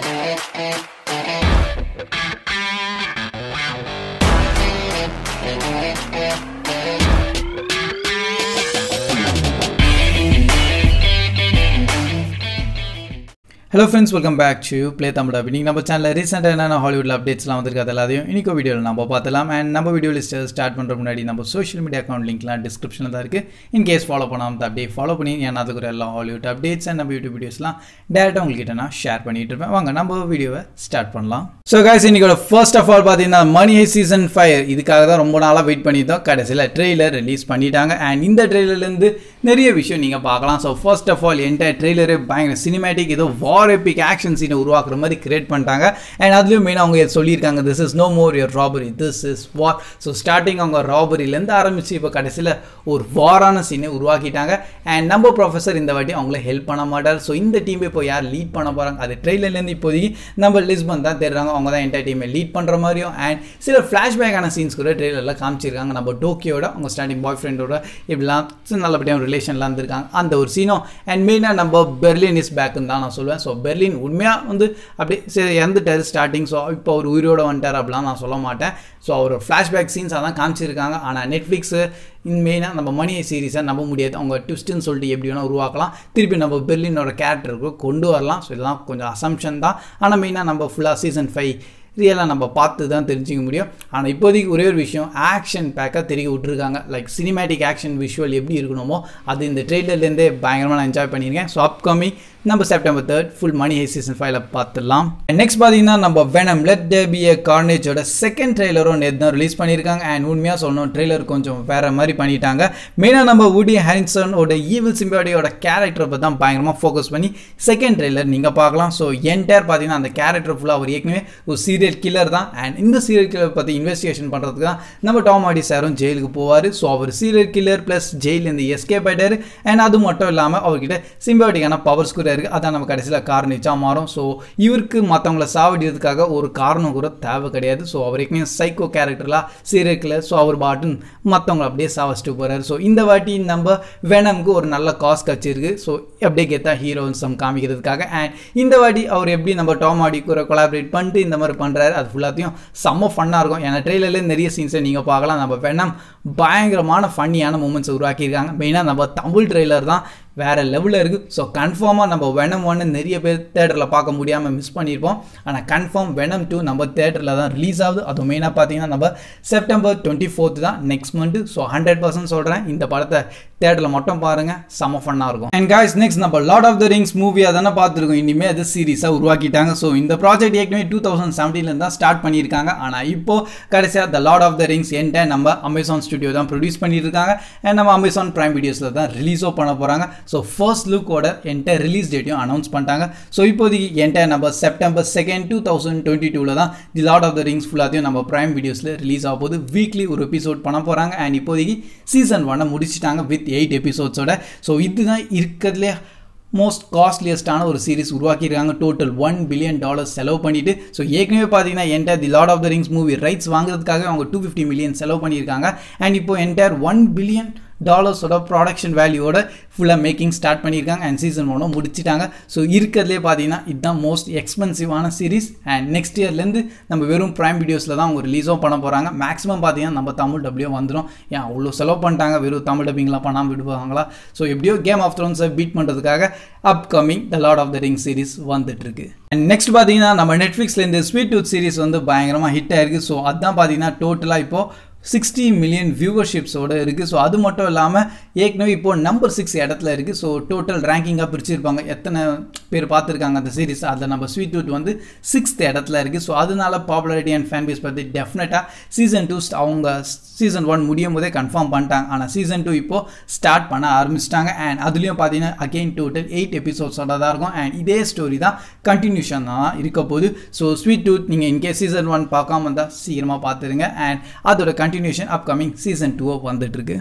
Gracias. Hello friends welcome back to Play Tamil அப்படி நீங்கள் நம்ம சேனலில் ரீசெண்டாக என்னென்ன ஹாலிவுட்டில் அப்டேட்ஸ்லாம் வந்திருக்கு எல்லாத்தையும் இன்னைக்கு வீடியோவில் நம்ம பார்த்தலாம் அண்ட் நம்ம வீடியோ லிஸ்ட்டை ஸ்டார்ட் பண்ணுற முன்னாடி நம்ம சோஷியல் மீடியா அக்கௌண்ட் லிங்க்லாம் டிஸ்கிரிப்ஷனில் தான் இருக்குது இன் கேஸ் ஃபாலோ பண்ணாமல் அப்படியே ஃபாலோ பண்ணி ஏன்னா அதுக்கு எல்லா ஹாலிவுட் அப்டேட்ஸ் அண்ட் நம்ம யூடியூப் வீடியோஸ்லாம் டேரெக்டாக உங்கள்கிட்ட நான் ஷேர் பண்ணிட்டு இருப்பேன் வாங்க நம்ம வீடியோவை ஸ்டார்ட் பண்ணலாம் ஸோ கைஸ் இன்னைக்கோட ஃபர்ஸ்ட் ஆஃப் ஆல் பார்த்தீங்கன்னா மணி சீசன் ஃபைவ் இதுக்காக தான் ரொம்ப நாளாக வெயிட் பண்ணி தான் கடைசியில் ட்ரெய்லர் ரிலீஸ் பண்ணிட்டாங்க அண்ட் இந்த ட்ரெய்லர்லேருந்து நிறைய விஷயம் நீங்கள் பார்க்கலாம் so first of all entire ட்ரெய்லரே பயங்கர சினிமேட்டிக் ஏதோ வார் எப்பிக் ஆக்ஷன் சீனை உருவாக்குற மாதிரி கிரியேட் பண்ணிட்டாங்க அண்ட் அதுலேயும் மெயின் அவங்க சொல்லியிருக்காங்க this is no more your robbery this is war so starting அவங்க ராபரிலேருந்து ஆரம்பித்து இப்போ கடைசியில் ஒரு வாரான சீனை உருவாக்கிட்டாங்க அண்ட் நம்ம ப்ரொஃபஸர் இந்த வாட்டி அவங்கள ஹெல்ப் பண்ண மாட்டார் ஸோ இந்த டீம் இப்போ யார் லீட் பண்ண போகிறாங்க அது ட்ரெயிலர்லேருந்து இப்போதைக்கு நம்ம லிஸ்பன் தான் தெரிறாங்க அவங்க தான் என்டையர் டீமை லீட் பண்ணுற மாதிரியும் அண்ட் சில ஃப்ளாஷ்பேக்கான சீன்ஸ் கூட ட்ரெய்லரில் காமிச்சிருக்காங்க நம்ம டோக்கியோட அவங்க ஸ்டார்டிங் பாய் ஃப்ரெண்டோட இப்படிலாம் நல்லபடியாக ரிலேஷனில் இருந்திருக்காங்க அந்த ஒரு சீனும் அண்ட் மெயினாக நம்ம பெர்லின் இஸ் பேக்குன்னு தான் நான் சொல்லுவேன் ஸோ பெர்லின் உண்மையாக வந்து அப்படி சரி இறந்துட்டார் ஸ்டார்டிங் ஸோ இப்போ அவர் உயிரோடு வந்துட்டார் அப்படிலாம் நான் சொல்ல மாட்டேன் ஸோ அவர் ஃப்ளாஷ்பேக் சீன்ஸ் அதான் காமிச்சிருக்காங்க ஆனால் நெட்ஃப்ளிக்ஸு இன் மெயினாக நம்ம மணி சீரீஸை நம்ப முடியாது அவங்க ட்விஸ்ட்டுன்னு சொல்லிட்டு எப்படி வேணால் உருவாக்கலாம் திருப்பி நம்ம பெர்லினோட கேரக்டருக்கு கொண்டு வரலாம் ஸோ இதெல்லாம் கொஞ்சம் அசம்ஷன் தான் ஆனால் மெயினாக நம்ம ஃபுல்லாக சீசன் ஃபைவ் இதையெல்லாம் நம்ம பார்த்து தான் தெரிஞ்சிக்க முடியும் ஆனால் இப்போதைக்கு ஒரே ஒரு விஷயம் ஆக்ஷன் பேக்காக தெரிய விட்டுருக்காங்க லைக் சினிமேட்டிக் ஆக்ஷன் விஷுவல் எப்படி இருக்கணுமோ அது இந்த ட்ரெய்லர்லேருந்தே பயங்கரமாக நான் என்ஜாய் பண்ணியிருக்கேன் ஸோ அப்கமிங் நம்ம செப்டம்பர் தேர்ட் ஃபுல் மணி ஹை சீசன் ஃபைவ்ல பார்த்துடலாம் நெக்ஸ்ட் பார்த்தீங்கன்னா நம்ம Venom let there be a கார்னேஜோட செகண்ட் ட்ரெய்லரும் நேற்று தான் ரிலீஸ் பண்ணியிருக்காங்க அண்ட் உண்மையாக சொல்லணும் ட்ரெய்லர் கொஞ்சம் வேற மாதிரி பண்ணிட்டாங்க மெயினாக நம்ம உடி ஹேரிசனோட ஈவில் சிம்பியோடையோட கேரக்டரை பற்றி தான் பயங்கரமாக ஃபோக்கஸ் பண்ணி செகண்ட் ட்ரெய்லர் நீங்கள் பார்க்கலாம் ஸோ என்டையர் பார்த்தீங்கன்னா அந்த கேரக்டர் ஃபுல்லாக அவர் ஏற்கனவே ஒரு சீரியல் கில்லர் தான் அண்ட் இந்த சீரியல் கில்லர் பற்றி இன்வெஸ்டிகேஷன் பண்ணுறதுக்கு தான் நம்ம டாம் ஆடி சாரும் ஜெயிலுக்கு போவார் ஸோ அவர் சீரியல் கில்லர் ப்ளஸ் ஜெயிலேருந்து எஸ்கேப் ஆகிட்டார் அண்ட் அது மட்டும் இல்லாமல் அவர்கிட்ட சிம்பியாட்டிக்கான பவர்ஸ் கூட இருக்கு இருக்குது அதான் நம்ம கடைசியில் கார்னிச்சாக மாறும் ஸோ இவருக்கு மற்றவங்கள சாவடிக்கிறதுக்காக ஒரு காரணம் கூட தேவை கிடையாது ஸோ அவர் சைக்கோ கேரக்டர்லாம் சீரியக்கில் ஸோ அவர் பாட்டுன்னு மற்றவங்களை அப்படியே சாவச்சிட்டு போகிறாரு ஸோ இந்த வாட்டி நம்ம வேணம்க்கு ஒரு நல்ல காஸ் கச்சிருக்கு ஸோ அப்படியே கேத்தா ஹீரோயின்ஸம் காமிக்கிறதுக்காக அண்ட் இந்த வாட்டி அவர் எப்படி நம்ம டாம் ஆடி கூட கொலாபரேட் பண்ணிட்டு இந்த மாதிரி பண்ணுறாரு அது ஃபுல்லாத்தையும் செம்ம ஃபன்னாக இருக்கும் ஏன்னா ட்ரெயிலர்லேயே நிறைய சீன்ஸை நீங்கள் பார்க்கலாம் நம்ம வேணம் பயங்கரமான ஃபன்னியான மூமெண்ட்ஸ் உருவாக்கியிருக்காங்க மெயினாக நம்ம தமிழ் ட்ரெய்லர் தான் வேறு லெவலில் இருக்குது ஸோ கன்ஃபார்மாக நம்ம வெனம் ஒன்று நிறைய பேர் தேட்டரில் பார்க்க முடியாமல் மிஸ் பண்ணியிருப்போம் ஆனால் கன்ஃபார்ம் வெனம் டூ நம்ம தேட்டரில் தான் ரிலீஸ் ஆகுது அது மெயினாக பார்த்தீங்கன்னா நம்ம செப்டம்பர் டுவெண்ட்டி ஃபோர்த்து தான் next month so hundred percent சொல்கிறேன் இந்த படத்தை தேட்டரில் மட்டும் பாருங்கள் செம ஃபன்னாக இருக்கும் அண்ட் காய்ஸ் நெக்ஸ்ட் நம்ம லார்ட் ஆஃப் த ரிங்ஸ் மூவியாக தானே பார்த்துருக்கோம் இனிமேல் அது சீரீஸாக உருவாக்கிட்டாங்க ஸோ இந்த ப்ராஜெக்ட் ஏற்கனவே டூ தௌசண்ட் செவன்டீனில் தான் ஸ்டார்ட் பண்ணியிருக்காங்க ஆனால் இப்போது கடைசியாக the Lord of the Rings and நம்ம அமேசான் ஸ்டுடியோ தான் ப்ரொடியூஸ் பண்ணியிருக்காங்க அண்ட் நம்ம அமேசான் ப்ரைம் வீடியோஸில் தான் ரிலீஸோ பண்ண போகிறாங்க ஸோ ஃபர்ஸ்ட் லுக்கோட என்ட ரிலீஸ் டேட்டையும் அனௌன்ஸ் பண்ணிட்டாங்க ஸோ இப்போதைக்கு என்ட நம்ம September second two thousand twenty டூவில் தான் the Lord of the Rings ஃபுல்லாத்தையும் நம்ம ப்ரைம் வீடியோஸில் ரிலீஸ் ஆகும் போது வீக்லி ஒரு எபிசோட் பண்ண போகிறாங்க அண்ட் இப்போதைக்கு சீசன் ஒன்னை முடிச்சிட்டாங்க வித் எயிட் எபிசோட்ஸோட ஸோ இதுதான் இருக்கிறதுலே மோஸ்ட் காஸ்ட்லியஸ்டான ஒரு சீரிஸ் உருவாக்கியிருக்காங்க டோட்டல் ஒன் பில்லியன் டாலர்ஸ் செலவு பண்ணிவிட்டு ஸோ ஏற்கனவே பார்த்தீங்கன்னா enter the Lord of the Rings movie rights வாங்குறதுக்காக அவங்க டூ ஃபிஃப்டி மில்லியன் செலவு பண்ணியிருக்காங்க அண்ட் இப்போ என்டையர் ஒன் பில்லியன் டாலர்ஸோட ப்ராடக்ஷன் வேல்யூவோட ஃபுல்லாக மேக்கிங் ஸ்டார்ட் பண்ணியிருக்காங்க அண்ட் சீசன் ஒன்றும் முடிச்சிட்டாங்க ஸோ இருக்கிறதுலே பார்த்தீங்கன்னா இதுதான் மோஸ்ட் எக்ஸ்பென்சிவான சீரிஸ் அண்ட் நெக்ஸ்ட் இயர்லேருந்து நம்ம வெறும் ப்ரைம் வீடியோஸில் தான் அவங்க ரிலீஸும் பண்ண போகிறாங்க மேக்ஸிமம் பார்த்தீங்கன்னா நம்ம தமிழ் டப்ளியோ வந்துடும் ஏன் அவ்வளோ செலவு பண்ணிட்டாங்க வெறும் தமிழ் டப்பிங்லாம் பண்ணாமல் விடுவாங்களா ஸோ எப்படியோ கேம் ஆஃப் த்ரோன்ஸை பீட் பண்ணுறதுக்காக upcoming the Lord of the Ring series வந்துட்டுருக்கு அண்ட் நெக்ஸ்ட் பார்த்தீங்கன்னா நம்ம நெட்ஃப்ளிக்ஸ்லேருந்து ஸ்வீட் டூத் சீரிஸ் வந்து பயங்கரமாக ஹிட் ஆயிருக்கு ஸோ அதுதான் பார்த்தீங்கன்னா டோட்டலாக இப்போது சிக்ஸ்டி மில்லியன் வியூவர்ஷிப்ஸோடு இருக்குது ஸோ அது மட்டும் இல்லாமல் ஏற்கனவே இப்போ நம்பர் சிக்ஸ் இடத்துல இருக்குது ஸோ டோட்டல் ரேங்கிங்காக பிரிச்சிருப்பாங்க எத்தனை பேர் பார்த்துருக்காங்க அந்த சீரிஸ் அதில் நம்ம ஸ்வீட் டூத் வந்து சிக்ஸ்த் இடத்துல இருக்குது ஸோ அதனால பாப்புலாரிட்டி அண்ட் ஃபேன் பேஸ் பற்றி டெஃபினட்டாக சீசன் டூ அவங்க சீசன் ஒன் முடியும் போதே கன்ஃபார்ம் பண்ணிட்டாங்க ஆனால் சீசன் டூ இப்போது ஸ்டார்ட் பண்ண ஆரம்பிச்சிட்டாங்க அண்ட் அதுலேயும் பார்த்தீங்கன்னா அகெயின் டோட்டல் எயிட் எபிசோட்ஸோட தான் இருக்கும் அண்ட் இதே ஸ்டோரி தான் கண்டினியூஷன் தான் இருக்க போகுது ஸோ ஸ்வீட் டூத் நீங்கள் இன்கேஸ் சீசன் ஒன் பார்க்காம இருந்தால் சீக்கிரமாக பார்த்துருங்க அண்ட் அதோட con continuation upcoming season two வந்துட்டுருக்கு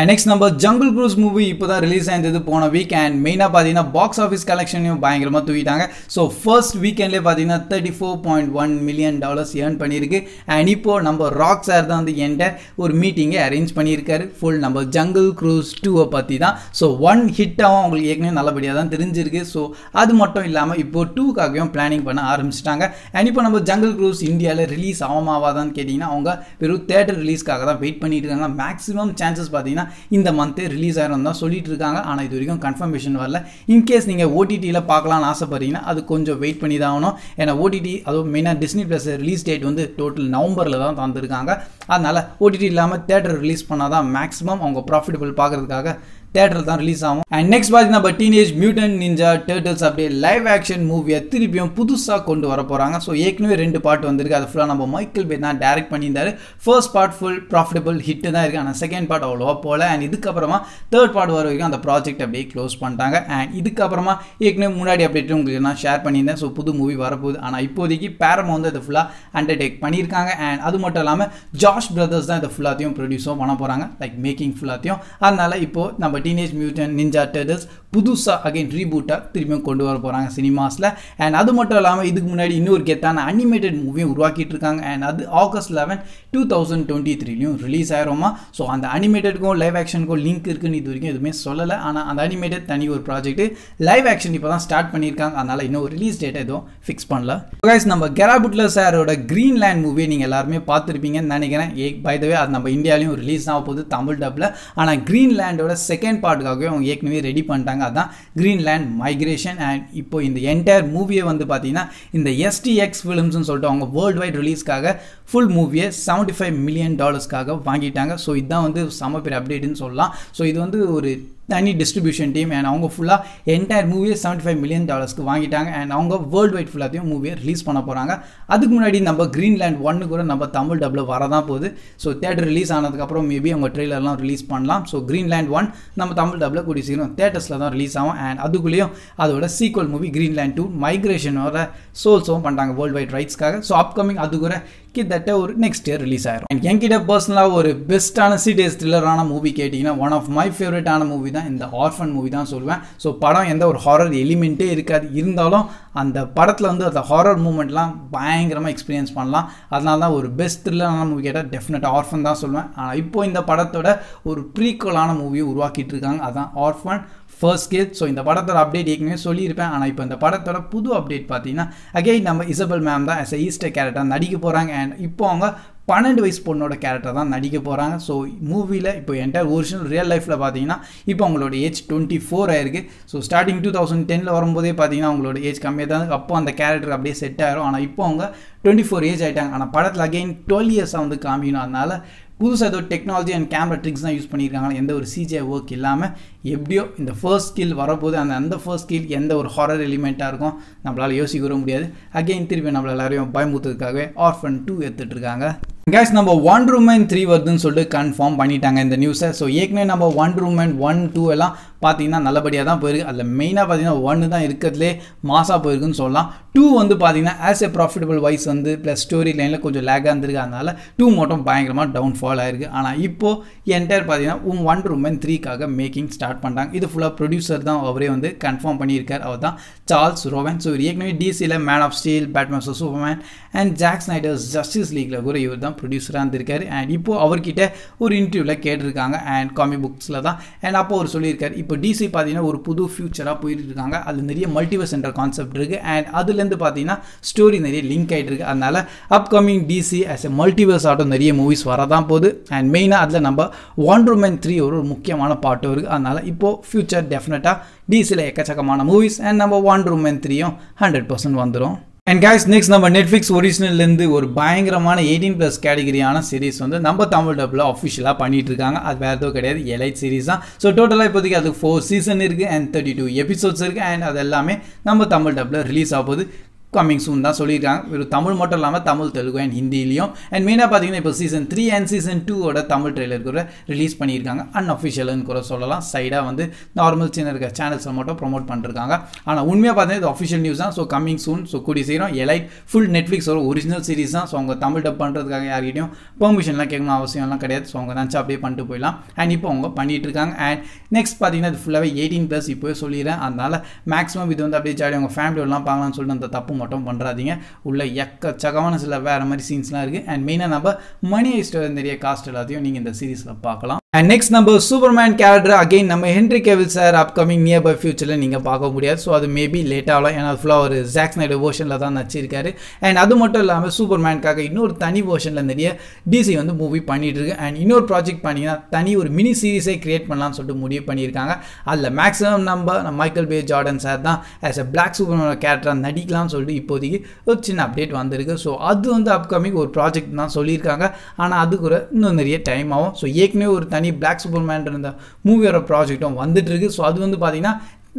அண்ட் நெக்ஸ்ட் நம்ம ஜங்கிள் க்ரூஸ் மூவி இப்போ தான் ரிலீஸ் ஆயிருந்தது போன வீக் அண்ட் மெயினாக பார்த்தீங்கன்னா பாக்ஸ் ஆஃபீஸ் கலெக்ஷனையும் பயங்கரமாக தூக்கிட்டாங்க ஸோ ஃபர்ஸ்ட் வீக்கெண்ட்லேயே பார்த்தீங்கன்னா thirty four point one million dollars earn பண்ணியிருக்கு அண்ட் இப்போது நம்ம ராக் சார் தான் வந்து என்கிட்ட ஒரு மீட்டிங்கை அரேஞ்ச் பண்ணியிருக்காரு ஃபுல் நம்ம ஜங்கிள் க்ரூஸ் டூவை பற்றி தான் ஸோ ஒன் ஹிட்டாகவும் அவங்களுக்கு ஏற்கனவே நல்லபடியாக தான் தெரிஞ்சிருக்கு ஸோ அது மட்டும் இல்லாமல் இப்போது டூக்காகவும் பிளானிங் பண்ண ஆரம்பிச்சிட்டாங்க அண்ட் இப்போ நம்ம ஜங்கிள் க்ரூஸ் இந்தியாவில் ரிலீஸ் ஆகும் ஆகாதான்னு கேட்டிங்கன்னா அவங்க வெறும் தேட்டர் ரிலீஸ்க்காக தான் வெயிட் பண்ணிட்டு இருக்காங்க மேக்ஸிமம் சான்சஸ் பார்த்தீங்கன்னா இந்த மந்த்தே ரிலீஸ் ஆகிரும் தான் சொல்லிட்டு இருக்காங்க ஆனால் இது வரைக்கும் கன்ஃபர்மேஷன் வரல இன்கேஸ் நீங்கள் ஓடிடியில் பார்க்கலாம்னு ஆசைப்பட்றீங்கன்னா அது கொஞ்சம் வெயிட் பண்ணி தான் ஆகணும் ஏன்னா ஓடிடி அதுவும் மெயினாக டிஸ்னி ப்ளஸ் ரிலீஸ் டேட் வந்து டோட்டல் நவம்பரில் தான் தந்திருக்காங்க அதனால் ஓடிடி இல்லாமல் தேட்டர் ரிலீஸ் பண்ணால் தான் மேக்ஸிமம் அவங்க ப்ராஃபிட்டபிள் பார்க்குறதுக்காக தேட்டரில் தான் ரிலீஸ் ஆகும் அண்ட் நெக்ஸ்ட் பார்த்தீங்கன்னா நம்ம டீனேஜ் மியூட்டன் நிஞ்சா டேர்டில்ஸ் அப்படியே லைவ் ஆக்ஷன் மூவியை திருப்பியும் புதுசாக கொண்டு வர போகிறாங்க ஸோ ஏற்கனவே ரெண்டு பாட்டு வந்திருக்கு அது ஃபுல்லாக நம்ம மைக்கேல் பே தான் டேரக்ட் பண்ணியிருந்தாரு first part full profitable hit தான் இருக்குது ஆனால் செகண்ட் பார்ட் அவ்வளோவா போகல அண்ட் இதுக்கப்புறமா தேர்ட் பார்ட் வர வரைக்கும் அந்த ப்ராஜெக்ட் அப்படியே க்ளோஸ் பண்ணிட்டாங்க அண்ட் இதுக்கப்புறமா ஏற்கனவே முன்னாடி அப்படின்ட்டு உங்களுக்கு நான் ஷேர் பண்ணியிருந்தேன் ஸோ புது மூவி வரப்போகுது ஆனால் இப்போதைக்கு பேரம் வந்து அதை ஃபுல்லாக அண்டர்டேக் பண்ணியிருக்காங்க அண்ட் அது மட்டும் இல்லாமல் ஜாஷ் பிரதர்ஸ் தான் இதை ஃபுல்லாத்தையும் ப்ரொடியூஸும் பண்ண போகிறாங்க லைக் மேக்கிங் ஃபுல்லாத்தையும் அதனால் இப்போது நம்ம டீனேஜ் மியூட்டன் நிஞ்சா டெடல்ஸ் புதுசாக அகைன் ரீபூட்டாக திரும்பியும் கொண்டு வர போகிறாங்க சினிமாஸில் அண்ட் அது மட்டும் இல்லாமல் இதுக்கு முன்னாடி இன்னொரு கெத்தான அனிமேட்டட் மூவியும் உருவாக்கிட்டு இருக்காங்க அண்ட் அது August eleven two thousand twenty த்ரீலையும் ரிலீஸ் ஆயிருமா ஸோ அந்த அனிமேட்டடுக்கும் லைவ் ஆக்ஷனுக்கும் லிங்க் இருக்குன்னு இது வரைக்கும் எதுவுமே சொல்லலை ஆனால் அந்த அனிமேட்டட் தனி ஒரு ப்ராஜெக்ட் லைவ் ஆக்ஷன் இப்போ தான் ஸ்டார்ட் பண்ணியிருக்காங்க அதனால் இன்னும் ரிலீஸ் டேட்டை எதுவும் ஃபிக்ஸ் பண்ணல கைஸ் நம்ம கெராபுட்ல சாரோட க்ரீன் லேண்ட் மூவி நீங்கள் எல்லாருமே பார்த்துருப்பீங்கன்னு நினைக்கிறேன் ஏ பை தவே அது நம்ம இந்தியாலையும் ரிலீஸ் ஆக போகுது தமிழ் டப்பில் ஆனால் லேண்டோட செகண்ட் செகண்ட் பார்ட்டுக்காகவே அவங்க ஏற்கனவே ரெடி பண்ணிட்டாங்க அதுதான் க்ரீன்லேண்ட் மைக்ரேஷன் அண்ட் இப்போ இந்த என்டையர் மூவியை வந்து பார்த்தீங்கன்னா இந்த எஸ்டிஎக்ஸ் ஃபிலிம்ஸ்னு சொல்லிட்டு அவங்க வேர்ல்டு வைட் ரிலீஸ்க்காக ஃபுல் மூவியை செவன்ட்டி ஃபைவ் மில்லியன் டாலர்ஸ்க்காக வாங்கிட்டாங்க ஸோ இதுதான் வந்து சம பெரிய அப்டேட்டுன்னு சொல்லலாம் ஸோ இது வந்து ஒரு தனி டிஸ்ட்ரிபியூஷன் டீம் அண்ட் அவங்க ஃபுல்லாக என்டையர் மூவியை செவன்ட்டி ஃபைவ் மில்லியன் டாலர்ஸ்க்கு வாங்கிட்டாங்க அண்ட் அவங்க வேர்ல்டு வைட் ஃபுல்லாத்தையும் மூவியை ரிலீஸ் பண்ண போகிறாங்க அதுக்கு முன்னாடி நம்ம க்ரீன்லேண்ட் ஒன்று கூட நம்ம தமிழ் டபுள் வரதான் போகுது ஸோ தேட்டர் ரிலீஸ் ஆனதுக்கப்புறம் மேபி அவங்க ட்ரெய்லர்லாம் ரிலீஸ் பண்ணலாம் ஸோ க்ரீன்லேண்ட் ஒன் நம்ம தமிழ் டபுள் கூடி சீக்கிரம் தேட்டர்ஸில் தான் ரிலீஸ் ஆகும் அண்ட் அதுக்குள்ளேயும் அதோட சீக்வல் மூவி க்ரீன்லேண்ட் டூ மைக்ரேஷனோட சோல்ஸும் பண்ணுறாங்க வேர்ல்டு வைட் ரைட்ஸ்க்காக ஸோ அப்கமிங் அது கூட கிட்டத்தட்ட ஒரு நெக்ஸ்ட் இயர் ரிலீஸ் ஆயிரும் அண்ட் என்கிட்ட பர்சனலாக ஒரு பெஸ்ட்டான சீரியஸ் த்ரில்லரான மூவி கேட்டிங்கன்னா ஒன் ஆஃப் மை ஃபேவரட்டான மூவி தான் இந்த ஹார்ஃபன் மூவி தான் சொல்லுவேன் ஸோ படம் எந்த ஒரு ஹாரர் எலிமெண்ட்டே இருக்காது இருந்தாலும் அந்த படத்தில் வந்து அந்த ஹாரர் மூமெண்ட்லாம் பயங்கரமாக எக்ஸ்பீரியன்ஸ் பண்ணலாம் அதனால தான் ஒரு பெஸ்ட் த்ரில்லரான மூவி கேட்டால் டெஃபினட்டாக ஆர்ஃபன் தான் சொல்லுவேன் ஆனால் இப்போ இந்த படத்தோட ஒரு ப்ரீக்குவலான மூவியை உருவாக்கிட்டு இருக்காங்க அதுதான் ஆர்ஃபன் ஃபர்ஸ்ட் கேட் ஸோ இந்த படத்தோட அப்டேட் ஏற்கனவே சொல்லியிருப்பேன் ஆனால் இப்போ இந்த படத்தோட புது அப்டேட் பார்த்தீங்கன்னா அகெயின் நம்ம இசபல் மேம் தான் எஸ் ஈஸ்டர் கேரக்டர் நடிக்க போகிறாங்க அண்ட் இப்போ அவங்க பன்னெண்டு வயசு பொண்ணோட கேரக்டர் தான் நடிக்க போகிறாங்க ஸோ மூவியில் இப்போ என்டையர் ஒரிஜினல் ரியல் லைஃப்பில் பார்த்தீங்கன்னா இப்போ அவங்களோட ஏஜ் டுவெண்ட்டி ஃபோர் ஆயிருக்கு ஸோ ஸ்டார்டிங் டூ தௌசண்ட் டெனில் வரும்போதே பார்த்தீங்கன்னா அவங்களோட ஏஜ் கம்மியாக தான் அப்போ அந்த கேரக்டர் அப்படியே செட் ஆயிரும் ஆனால் இப்போ அவங்க டுவெண்ட்டி ஃபோர் ஏஜ் ஆகிட்டாங்க ஆனால் படத்தில் அகெயின் டுவெல் இயர்ஸாக வந்து காமிக்கணும் அதனால் புதுசாக ஏதோ டெக்னாலஜி அண்ட் கேமரா ட்ரிக்ஸ் தான் யூஸ் பண்ணியிருக்காங்க எந்த ஒரு சிஜே ஒர்க் இல்லாமல் எப்படியோ இந்த ஃபர்ஸ்ட் ஸ்கில் வரப்போது அந்த அந்த ஃபர்ஸ்ட் ஸ்கில் எந்த ஒரு ஹாரர் எலிமெண்ட்டாக இருக்கும் நம்மளால் யோசிக்க முடியாது அகெயின் திருப்பி நம்மள எல்லாரையும் பயமுத்துறதுக்காகவே ஆர்ஃபன் டூ எடுத்துகிட்டு இருக்காங்க கேஸ் நம்ம ஒன் ரூம் அண்ட் த்ரீ வருதுன்னு சொல்லிட்டு கன்ஃபார்ம் பண்ணிட்டாங்க இந்த நியூஸை ஸோ ஏற்கனவே நம்ம one room and one two எல்லாம் பார்த்தீங்கன்னா நல்லபடியாக தான் போயிருக்கு அதில் மெயினாக பார்த்தீங்கன்னா ஒன் தான் இருக்கிறதுலே மாசாக போயிருக்குன்னு சொல்லலாம் டூ வந்து பார்த்தீங்கன்னா ஆஸ் எ ப்ராஃபிட்டபிள் வைஸ் வந்து ப்ளஸ் ஸ்டோரி லைனில் கொஞ்சம் லேக்காக இருந்திருக்கு அதனால் டூ மட்டும் பயங்கரமாக டவுன் ஃபால் ஆயிருக்கு ஆனால் இப்போது என்டையர் பார்த்தீங்கன்னா ஒன் ரூம் அண்ட் த்ரீக்காக மேக்கிங் ஸ்டார்ட் பண்ணுறாங்க இது ஃபுல்லாக ப்ரொடியூசர் தான் அவரே வந்து கன்ஃபார்ம் பண்ணியிருக்கார் அவர் தான் சார்ஸ் ரோவன் ஸோ ஏற்கனவே டிசியில் Man of Steel Batman Superman and Zack Snyder's Justice லீக்கில் கூட இவர் தான் தான் ப்ரொடியூசராக இருந்திருக்காரு அண்ட் இப்போது அவர்கிட்ட ஒரு இன்டர்வியூவில் கேட்டிருக்காங்க அண்ட் காமி புக்ஸில் தான் அண்ட் அப்போ அவர் சொல்லியிருக்காரு இப்போ டிசி பார்த்தீங்கன்னா ஒரு புது ஃபியூச்சராக போயிட்டு இருக்காங்க அது நிறைய மல்டிவர்ஸ் என்ற கான்செப்ட் இருக்குது அண்ட் அதுலேருந்து பார்த்தீங்கன்னா ஸ்டோரி நிறைய லிங்க் ஆகிட்டுருக்கு அதனால் upcoming DC as a multiverse ஆட்டும் நிறைய மூவிஸ் வரதான் போகுது அண்ட் மெயினாக அதில் நம்ம வாண்டர்மேன் த்ரீ ஒரு முக்கியமான பாட்டும் இருக்குது அதனால் இப்போது ஃப்யூச்சர் டெஃபினட்டாக டிசியில் எக்கச்சக்கமான மூவிஸ் அண்ட் நம்ம ஒன் வாண்டர்மேன் த்ரீயும் ஹண்ட்ரட் பர்சன்ட் வந்துடும் அண்ட் கேஸ் நெக்ஸ்ட் நம்ம நெட்ஃப்ளிக்ஸ் ஒரிஜினல்லேருந்து ஒரு பயங்கரமான எயிட்டீன் ப்ளஸ் கேட்டகரியான சீரிஸ் வந்து நம்ம தமிழ் டப்பில் அஃபிஷியலாக பண்ணிட்டு இருக்காங்க அது வேறு எதுவும் கிடையாது எலைட் சீரீஸ் தான் ஸோ டோட்டலாக இப்போதைக்கு அது ஃபோர் சீசன் இருக்குது அண்ட் தேர்ட்டி டூ எபிசோட்ஸ் இருக்குது அண்ட் அது எல்லாமே நம்ம தமிழ் டப்பில் ரிலீஸ் ஆகுது கம்மிங் சூன் தான் சொல்லியிருக்காங்க வெறும் தமிழ் மட்டும் இல்லாமல் தமிழ் தெலுங்கு அண்ட் ஹிந்திலையும் அண்ட் மெயினாக பார்த்தீங்கன்னா இப்போ சீசன் த்ரீ அண்ட் சீசன் டூவோட தமிழ் ட்ரெய்லர் கூட ரிலீஸ் பண்ணியிருக்காங்க அன்அஃபிஷியல்னு கூட சொல்லலாம் சைடாக வந்து நார்மல் சின்ன இருக்க சேனல்ஸில் மட்டும் ப்ரொமோட் பண்ணிருக்காங்க ஆனால் உண்மையாக பார்த்தீங்கன்னா இது அஃபிஷியல் நியூஸ் தான் ஸோ கம்மிங் சூன் ஸோ கூடி செய்கிறோம் எலைட் ஃபுல் நெட்ஃப்ளிக்ஸோட ஒரிஜினல் சீரிஸ் தான் ஸோ அவங்க தமிழ் டப் பண்ணுறதுக்காக யார்கிட்டையும் பெர்மிஷன்லாம் கேட்கணும் அவசியம்லாம் கிடையாது ஸோ அவங்க நினச்சா அப்படியே பண்ணிட்டு போயிடலாம் அண்ட் இப்போ அவங்க பண்ணிகிட்டு இருக்காங்க அண்ட் நெக்ஸ்ட் பார்த்தீங்கன்னா இது ஃபுல்லாகவே எயிட்டீன் ப்ளஸ் இப்போவே சொல்லிடுறேன் அதனால் மேக்ஸிமம் இது வந்து அப்படியே ஜாலியாக உங்கள் ஃபேமிலியெல்லாம் பார்க்கலாம்னு சொல்லிட்டு அந்த தப்பு மட்டும் பண்ணுறாதீங்க உள்ள எக்கச்சக்கமான சில வேறு மாதிரி சீன்ஸ்லாம் இருக்குது அண்ட் மெயினாக நம்ம மணி ஐஸ்டர் தெரிய காஸ்ட் எல்லாத்தையும் நீங்கள் இந்த சீரீஸில் பார்க்கலாம் அண்ட் நெக்ஸ்ட் நம்ம சூப்பர்மேன் கேரக்டர் அகைன் நம்ம Henry Cavill sir upcoming near by ஃபியூச்சரில் நீங்கள் பார்க்க முடியாது ஸோ அது மேபி லேட் ஆகலாம் ஏன்னா ஃபுல்லாக ஒரு ஜாக்ஸ் நைட் வேர்ஷனில் தான் நச்சிருக்காரு அண்ட் அது மட்டும் இல்லாமல் சூப்பர்மேனுக்காக இன்னொரு தனி ஓஷனில் நிறைய டிசி வந்து மூவி இருக்கு அண்ட் இன்னொரு ப்ராஜெக்ட் பண்ணிங்கன்னா தனி ஒரு மினி சீரிஸே க்ரியேட் பண்ணலாம்னு சொல்லிட்டு முடிவு பண்ணியிருக்காங்க அதில் மேக்ஸிமம் நம்ம மைக்கேல் பே ஜார்டன் சார் தான் ஆஸ் எ பிளாக் சூப்பர்மேன் கேரக்டராக நடிக்கலாம்னு சொல்லிட்டு இப்போதைக்கு ஒரு சின்ன அப்டேட் வந்திருக்கு ஸோ அது வந்து அப்கமிங் ஒரு ப்ராஜெக்ட் தான் சொல்லியிருக்காங்க ஆனால் அதுக்குற இன்னும் நிறைய டைம் ஆகும் ஸோ ஏற்கனவே ஒரு தனி தனி பிளாக் சூப்பர்மேன் இருந்த மூவியோட ப்ராஜெக்டும் வந்துட்டுருக்கு ஸோ அது வந்து பார்த்திங்கன்னா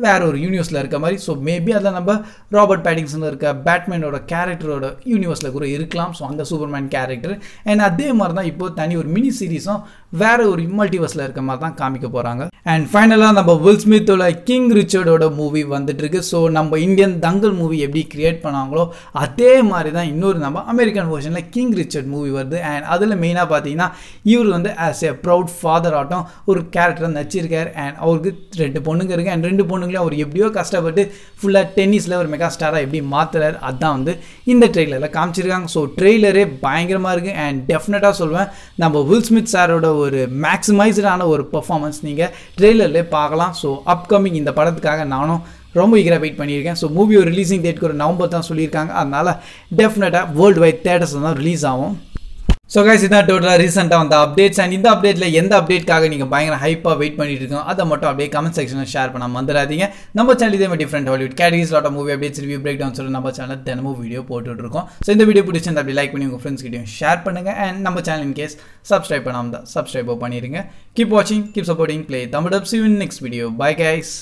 வேற ஒரு யூனிவர்ஸில் இருக்க மாதிரி ஸோ மேபி அதில் நம்ம ராபர்ட் பேட்டிங்ஸனில் இருக்க பேட்மேனோட கேரக்டரோட யூனிவர்ஸில் கூட இருக்கலாம் ஸோ அந்த சூப்பர்மேன் கேரக்டர் அண்ட் அதே மாதிரி தான் இப்போது தனி ஒரு மினி சீரீஸும் வேற ஒரு மல்டிவர்ஸில் இருக்க மாதிரி தான் காமிக்க போகிறாங்க அண்ட் ஃபைனலாக நம்ம வில் ஸ்மித்தோட கிங் ரிச்சர்டோட மூவி வந்துட்டுருக்கு ஸோ நம்ம இந்தியன் தங்கல் மூவி எப்படி கிரியேட் பண்ணாங்களோ அதே மாதிரி தான் இன்னொரு நம்ம அமெரிக்கன் வேர்ஷனில் கிங் ரிச்சர்ட் மூவி வருது அண்ட் அதில் மெயினாக பார்த்தீங்கன்னா இவர் வந்து ஆஸ் ஏ ப்ரௌட் ஃபாதர் ஆட்டம் ஒரு கேரக்டரை நடிச்சிருக்கார் அண்ட் அவருக்கு ரெண்டு பொண்ணுங்க இருக்குது அண்ட் ரெண்டு பொண்ணுங்களையும் அவர் எப்படியோ கஷ்டப்பட்டு ஃபுல்லாக டென்னிஸில் ஒரு மெகா ஸ்டாராக எப்படி மாற்றுறாரு அதான் வந்து இந்த ட்ரெய்லரில் காமிச்சிருக்காங்க ஸோ ட்ரெய்லரே பயங்கரமாக இருக்குது அண்ட் டெஃபினட்டாக சொல்லுவேன் நம்ம வில் ஸ்மித் சாரோட ஒரு ஒரு மேக்ஸிமைஸ்டான ஒரு பர்ஃபார்மன்ஸ் நீங்கள் ட்ரெய்லர்லேயே பார்க்கலாம் ஸோ அப்கமிங் இந்த படத்துக்காக நானும் ரொம்ப ஈகராக வெயிட் பண்ணியிருக்கேன் ஸோ மூவி ஒரு ரிலீஸிங் டேட்டுக்கு ஒரு நவம்பர் தான் சொல்லியிருக்காங்க அதனால் டெஃபினட்டாக வேர்ல்டு வைட் தேட்டர்ஸ் தான் ரிலீஸ் ஆகும் ஸோ கைஸ் இதான் டோட்டலாக ரீசெண்டாக வந்த அப்டேட்ஸ் அண்ட் இந்த அப்டேட்டில் எந்த அப்டேட்காக நீங்கள் பயங்கர ஹைப்பாக வெயிட் பண்ணிட்டு இருக்கோம் அதை மட்டும் அப்படியே கமெண்ட் செக்ஷனில் ஷேர் பண்ண மந்துடாதீங்க நம்ம சேனல் இதே மாதிரி different Hollywood categories lot movie updates review break down சொல்லி நம்ம சேனல் தினமும் வீடியோ போட்டுட்ருக்கோம் ஸோ இந்த வீடியோ பிடிச்சிருந்தா அப்படி லைக் பண்ணி உங்கள் ஃப்ரெண்ட்ஸ் கிட்டையும் ஷேர் பண்ணுங்கள் அண்ட் நம்ம சேனல் இன் கேஸ் சப்ஸ்கிரைப் பண்ணாமல் தான் சப்ஸ்கிரைப் பண்ணிடுங்க கீப் வாட்சிங் keep supporting play Tamil up see you in next video bye guys